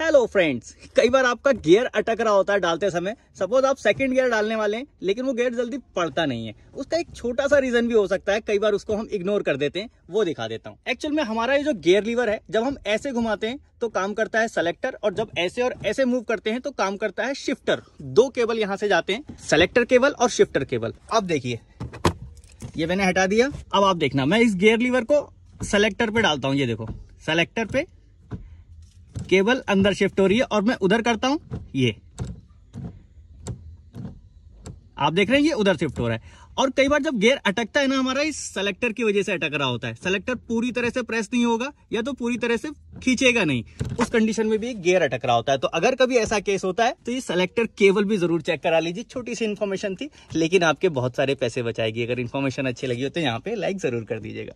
hello friends कई बार आपका gear अटक रहा होता है डालते समय सपोज आप सेकंड गियर डालने वाले हैं लेकिन वो गियर जल्दी पड़ता नहीं है उसका एक छोटा सा रीजन भी हो सकता है कई बार उसको हम इग्नोर कर देते हैं वो दिखा देता हूँ एक्चुअल में हमारा ये जो गियर लीवर है जब हम ऐसे घुमाते हैं तो काम करता है सेलेक्टर और जब ऐसे और ऐसे मूव करते हैं तो काम करता है शिफ्टर दो केबल यहाँ से जाते हैं सेलेक्टर केबल और शिफ्टर केबल अब देखिए ये मैंने हटा दिया अब आप देखना मैं इस गेयर लीवर को सेलेक्टर पे डालता हूँ ये देखो सेलेक्टर पे केबल अंदर शिफ्ट हो रही है और मैं उधर करता हूं ये आप देख रहे हैं ये उधर शिफ्ट हो रहा है और कई बार जब गेयर अटकता है ना हमारा इस सेलेक्टर की वजह से अटक रहा होता है सेलेक्टर पूरी तरह से प्रेस नहीं होगा या तो पूरी तरह से खींचेगा नहीं उस कंडीशन में भी गेयर अटक रहा होता है तो अगर कभी ऐसा केस होता है तो ये सेलेक्टर केबल भी जरूर चेक करा लीजिए छोटी सी इन्फॉर्मेशन थी लेकिन आपके बहुत सारे पैसे बचाएगी अगर इन्फॉर्मेशन अच्छी लगी हो तो यहाँ पे लाइक जरूर कर दीजिएगा